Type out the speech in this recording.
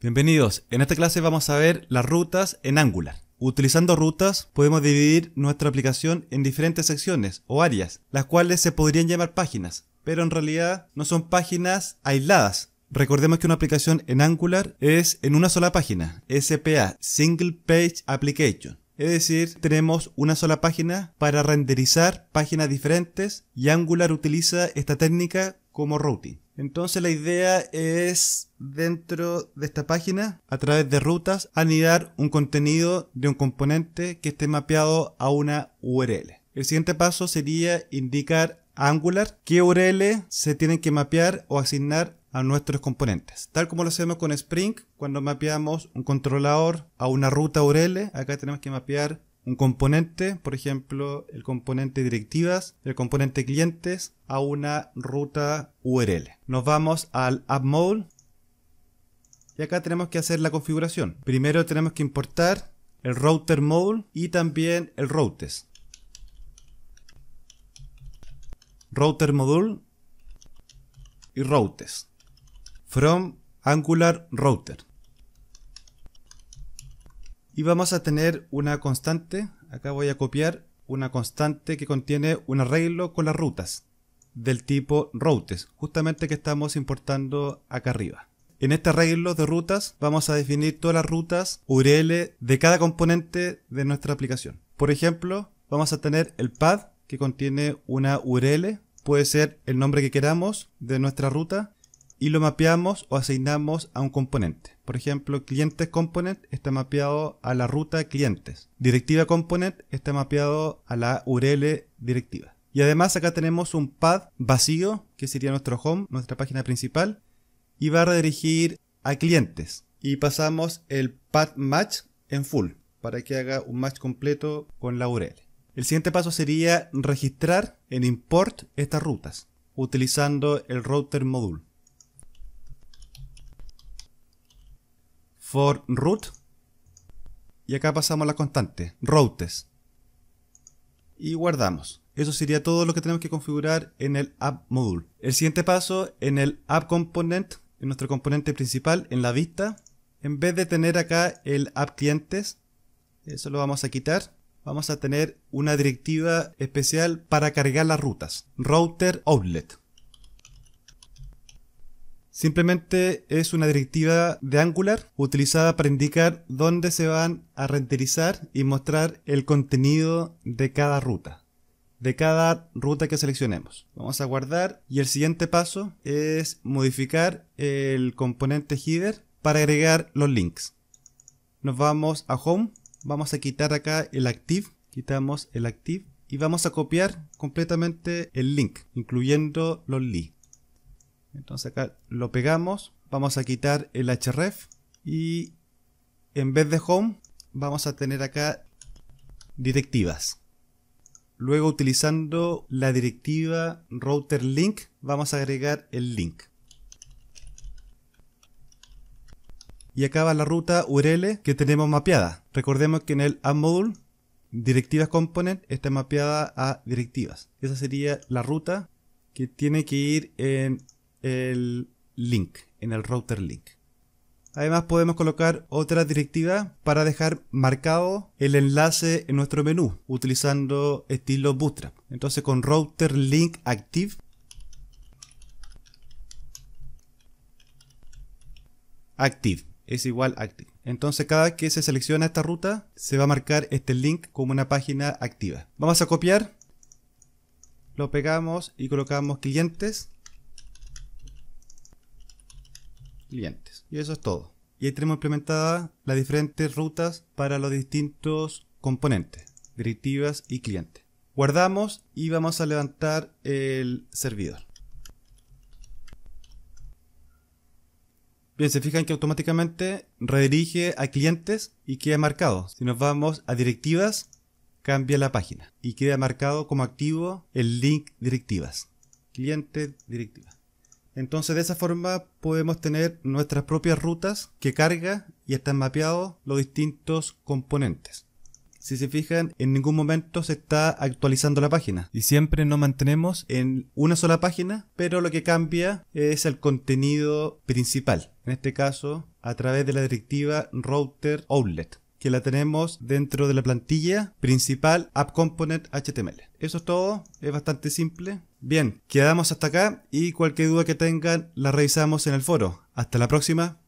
Bienvenidos, en esta clase vamos a ver las rutas en Angular. Utilizando rutas podemos dividir nuestra aplicación en diferentes secciones o áreas, las cuales se podrían llamar páginas, pero en realidad no son páginas aisladas. Recordemos que una aplicación en Angular es en una sola página, SPA, Single Page Application. Es decir, tenemos una sola página para renderizar páginas diferentes y Angular utiliza esta técnica como routing. Entonces la idea es dentro de esta página, a través de rutas, anidar un contenido de un componente que esté mapeado a una URL. El siguiente paso sería indicar Angular qué URL se tienen que mapear o asignar a nuestros componentes. Tal como lo hacemos con Spring, cuando mapeamos un controlador a una ruta URL, acá tenemos que mapear un componente, por ejemplo, el componente directivas, el componente clientes a una ruta URL. Nos vamos al App Mode y acá tenemos que hacer la configuración. Primero tenemos que importar el router mode y también el routes. Router module y routes. From Angular Router y vamos a tener una constante, acá voy a copiar una constante que contiene un arreglo con las rutas del tipo routes, justamente que estamos importando acá arriba. En este arreglo de rutas vamos a definir todas las rutas URL de cada componente de nuestra aplicación. Por ejemplo, vamos a tener el pad que contiene una URL, puede ser el nombre que queramos de nuestra ruta y lo mapeamos o asignamos a un componente. Por ejemplo, clientes component está mapeado a la ruta clientes. Directiva component está mapeado a la URL directiva. Y además acá tenemos un pad vacío, que sería nuestro home, nuestra página principal, y va a redirigir a clientes. Y pasamos el pad match en full, para que haga un match completo con la URL. El siguiente paso sería registrar en import estas rutas, utilizando el router module. for root. Y acá pasamos la constante, routes. Y guardamos. Eso sería todo lo que tenemos que configurar en el app module. El siguiente paso en el app component, en nuestro componente principal, en la vista. En vez de tener acá el app clientes, eso lo vamos a quitar. Vamos a tener una directiva especial para cargar las rutas. Router outlet. Simplemente es una directiva de Angular utilizada para indicar dónde se van a renderizar y mostrar el contenido de cada ruta de cada ruta que seleccionemos. Vamos a guardar y el siguiente paso es modificar el componente header para agregar los links. Nos vamos a home, vamos a quitar acá el active, quitamos el active y vamos a copiar completamente el link, incluyendo los links. Entonces acá lo pegamos, vamos a quitar el href y en vez de home vamos a tener acá directivas. Luego utilizando la directiva router link vamos a agregar el link. Y acá va la ruta URL que tenemos mapeada. Recordemos que en el app module directivas component está mapeada a directivas. Esa sería la ruta que tiene que ir en el link, en el router link. Además podemos colocar otra directiva para dejar marcado el enlace en nuestro menú utilizando estilo Bootstrap. Entonces con router link active active es igual active. Entonces cada que se selecciona esta ruta se va a marcar este link como una página activa. Vamos a copiar, lo pegamos y colocamos clientes clientes. Y eso es todo. Y ahí tenemos implementadas las diferentes rutas para los distintos componentes, directivas y clientes. Guardamos y vamos a levantar el servidor. Bien, se fijan que automáticamente redirige a clientes y queda marcado. Si nos vamos a directivas, cambia la página y queda marcado como activo el link directivas. Cliente directivas. Entonces de esa forma podemos tener nuestras propias rutas que cargan y están mapeados los distintos componentes. Si se fijan, en ningún momento se está actualizando la página y siempre nos mantenemos en una sola página, pero lo que cambia es el contenido principal, en este caso a través de la directiva router outlet que la tenemos dentro de la plantilla principal app component html. Eso es todo, es bastante simple, Bien, quedamos hasta acá y cualquier duda que tengan la revisamos en el foro. Hasta la próxima.